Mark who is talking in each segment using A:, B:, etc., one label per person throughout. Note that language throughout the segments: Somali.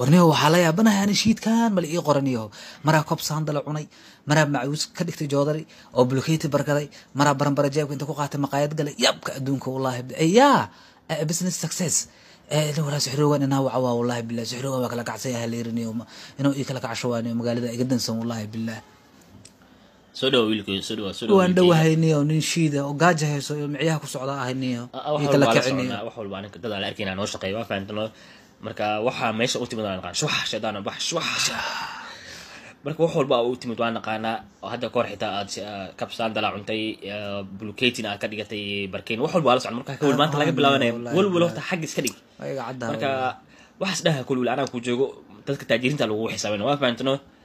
A: warniyow waxaa la yaabanahay ani shiidkan mal ii qoraniyow maraa kob saandala cunay maraa macuus ka dhigtay joodari oo bulkeyti bargaday maraa baranbara jeebka inta ku qaatay maqaayad galay yabka adduunka wallahi yaa business success walaa sixiroogan inaa wacawaa wallahi billah sixiroogan waa kala kacsan yahay leeriniyow inuu ii kala kacshawaaniyo magaalada iga dansan wallahi billah
B: soo dhawa wiilkayga soo dhawa soo dhawa waan dhawahayniyo
A: nin shiida oo gaaja hayso iyo micyaha ku socda ahayniyo iyo kala kiciniyo
B: wax walbaa ninka dad aan la arkayna noo shaqeeyo waa fahamta noo marka waxaa meesha u timid waan naqaan shuwax shaydaan bax shuwax marka wax walba u timid waan naqaanaa hadda kahor xitaa aad ah, kabsaan dalaa cuntay ah, bluketin aad ka dhigatay barkeyn wax walba ala socon marka kawel maanta laga bilaabanaya walwal horta xagga iska dhig marka waxaas dhaha kulwil anaa ku joogo dadka taajiriinta lagu xisaabin waa fahantino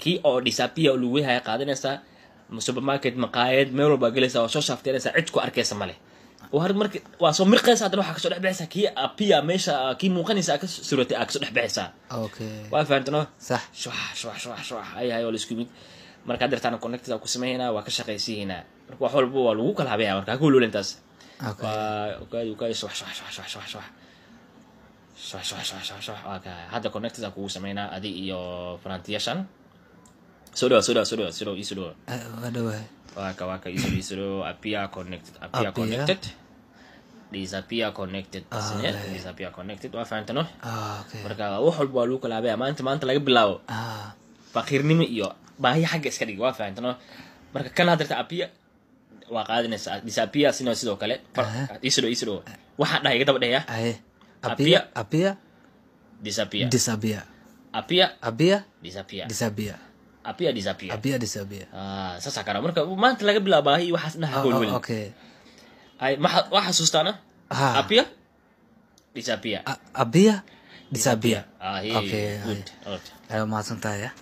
B: kii oo dhisaabiya lugaha qaadanaysaa supermarket maqaayad meel walbaa gelaysa waa soo shaafteynaysaa cid ku arkaysa male waa soo mirqaysa haddana waxaa kasoo dhexbixaysaa kii apiya meesha kii muuqanaysa ah ka suratay aa kasoo dhexbixaysaa waa fahamtano shuwax laisku yimid marka hadeertaan connected ku sameynaa waa ka shaqaysiihiinaa marka wax walba waa lagu kala habeeyaa marka ha ku hadda connected aan kugu sameynaa adi iyo farantiyaashan soo dhawa soo dhawa soo waa dhawahay waka waka ii soo ii connected appear connected connected isne maanta maanta laga bilaabo faqiirnimo iyo baahi xagga iska dhiga waafahantano marka kan haddarta appear waa qaadinaysaa disappear sina sidoo kale eh? ii soo waxaa dhaha iga daba eh, dheeya appear appear disappear disappear appear disappear appear disappear ah saas kana marka maanta laga bilaabahay waxaas dhaha goolwel okay ay ma waxa sustaana appear disappear appear disappear ah okay
A: good ayo mahadsantahay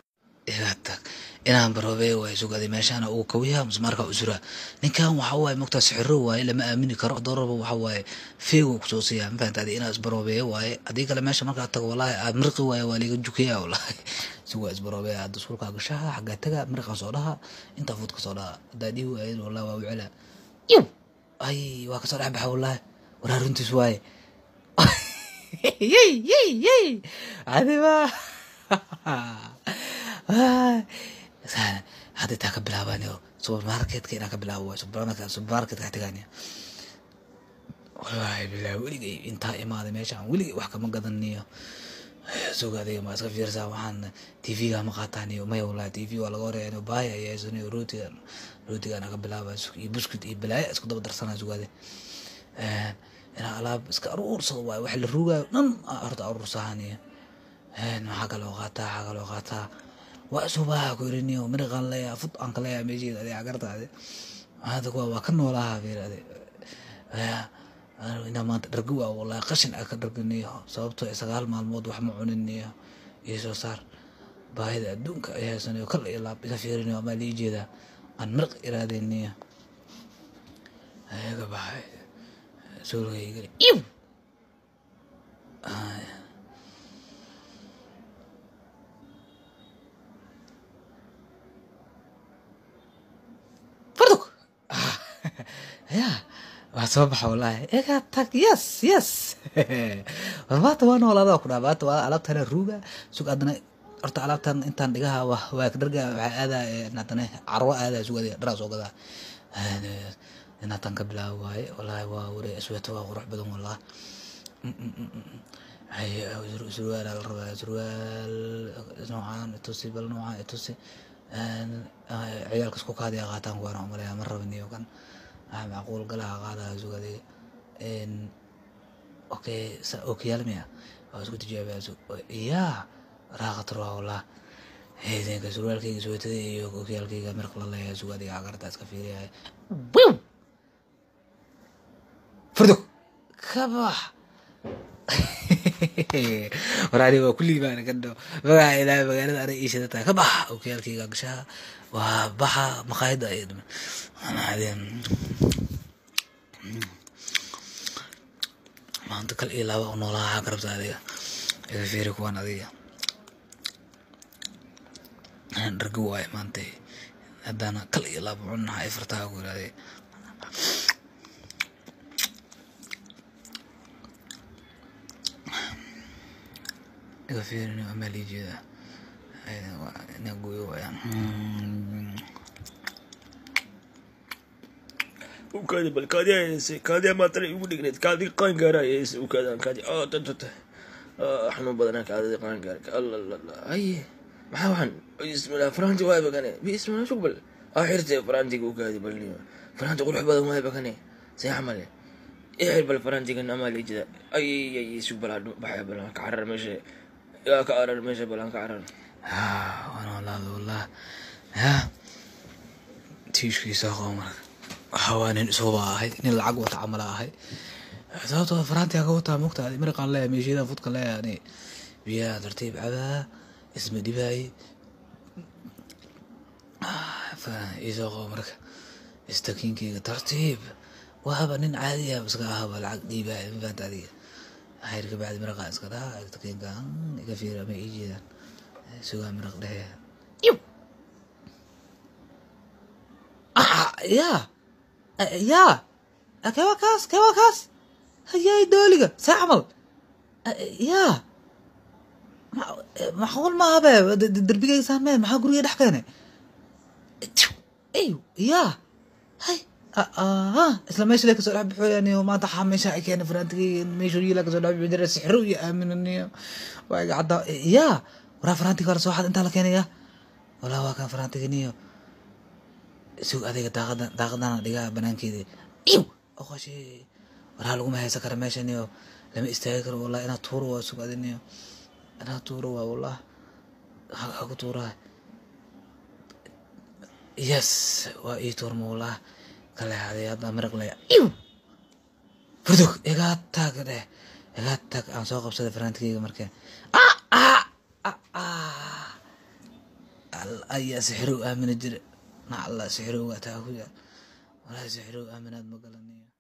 A: inaan baroobe waay sugaaday meeshaana uu kawiyaha musmaarka usura ninkan waxa waaye mogtaa sixiro waaye lama aamini karo doorarba waxa waaye feego kusoo siiyaa mafahanta adi inaa isbaroobeeye waaye haddii kale meesha markaa tago walaahi aad mirqi waaye waa liiga jukeeya walaahi si waa isbaroobeeya hadda iskuulkaa gashaha xaggaa taga mirqan soo dhaha intaa fuudka soo dhaha haddaa dhihi waaye wallahi waa wicila yow ay waa kasoo dhex baxa walaahi waraa runtiis waaye yey yey yey adiba hadda intaa ka bilaabanyo subermarketka inaan ka bilaawo subermarketka xiganya wallaahi bilahi weligay intaa imaaday meeshaan weligay wax kama gadaniyo sugaadaya ma iska fiirsaa waxaan tv-ga ma qaataan iyo maya wallahi tv waa laga horeeya inuu baaya ayaa haysan iyo rootiga rootiga anaa ka bilaabaya iyo buskut iyo balaaya isku daba darsanaya sugaade inaa alaab iska aruursado waayo wax la ruugaayo dhan horta aruursahan iyo maxaa kaloo qaataa maxaa kaloo qaataa waa isubaha kuyiriniyo miriqaan leeyaha fud aan ka leeyaha meesheeda adiga gartaade maanta kuwa waa ka noolaha fiirade inaa maanta dhargow ah wallahi qashin a ka dharganiyo sababtoo sagaal maalmood wax ma cuniniyo iyo soo saar baahida adduunka ay haysanayo kal iyo laab iska fiirinayo amaa lii jeedaa aan mirq iraadeniyo ayaga baxay soolkaygali iw yaa waa soo baxa wallaahi ega tag yes yes maanta waa walaaladaa ku dhaha maanta waa alaabtana ruuga sug adana horta alaabtan intaan dhigaha wa waa dharga waxaa aadaa hadana carwo aadaa sug adiga dharaa soo gadaa inaataan ka bilaabo waaye wallaahi waa wari asweeta waa qurux badan wallah mm, mm, mm, surwaal la rabaa surwaal noocaan itusi bal noocaan itusi ciyaalkas ku kaadiya qaataan waana umaleyaa ma rabin iyo kan waxa macquul galaha qaadaya sug adiga okay sa miya waa isku tijaabaasu yaa raaqat rawla heedenka surwaalkayga suwatada iyo okiyaalkayga marq la leeyahay adiga agarta iska fiiriyaya wiw furdo kabax waraani waa kullii baan gadho magaca ilaa magaalada ana ii shidataa ka baxa okiyaalkayga gashaha waa baxa maqaayada ay hmm, maanta kal iyo laba u garabta adiga iga fiiri kuwan adiga dhargo waaye maanta haddana kal iyo laba cunaha ay fartaha ku yirahdee iga fiiri nin waa maalihi jeeda inaa gooyo wayaan
B: ukaadi bal kaadi hayse kaadi maatana igu dhigneed kaadi qaan gaara hayse ukaadaan kaadi oo tantanta xanuun badanaa kaadadi qaan gaarka allalala haye maxaa waxan bismillah faraanti waayba kane bismillah shug bal aa xirtee faraantiga ukaadi bal nima faraanti qurux badan waayba kane see xamale ixir bal faraantiga amaalii jida ayayay sug bal baxay bal ka carar meesha ya ka arar mai shabalan ka arar
A: wani wala wala ya tiishkiisa qomar waxa waa nin isoo baa ahayd nin lacag wata camal ahayd sababtoo faraantii ka wataa mugtahay marqaan leeyahay meesheeda fudka leeyahay biyaha tartiib cabaa isma dhibaaye isoo qabo marka istakiinkeyga tartiib waaba nin caadiya iska ahaba lacag dhiibaaye mafaanta adiga hayirka bacdi maraqa iska daa agtakinkaan iga fiira ma ii jeedaan sugaa maraq dhehe yaa yaa kewa kaas kewa kaas hayay dooliga see camal yaa maxuul maaha be derbigaysaamee maxaa guriga dhex keenay yaa hay isla meesha la kasoo dhex bixinayo maanta waxaa meesha ay keenay faraantigii meeshuu yiila kasoo dhex bixinay sixru iyo aaminaniyo waa iga caddaa yaa waraa faraantiga hore soo xad intaa la keenaya walaa waa kan faraantiganiyo sug adayga daaqadan daaqadana dhigaa banaankeedii iw oqoshii waraa laguma haysan kara meeshaniyo lama istaagi karo wallah inaa tuuro waa sug adiniyo inaa tuuro waa wallah ha ku tuuraa yes waa ii tuurma wallah kalehaaday haddaa maraqlaya furdog igaa taag igaa taag aan soo qabsaday faraantigeyga markeen ayaa sixirow aamina jira na allah sixirow ataa ku yaal sixirow aaminaad ma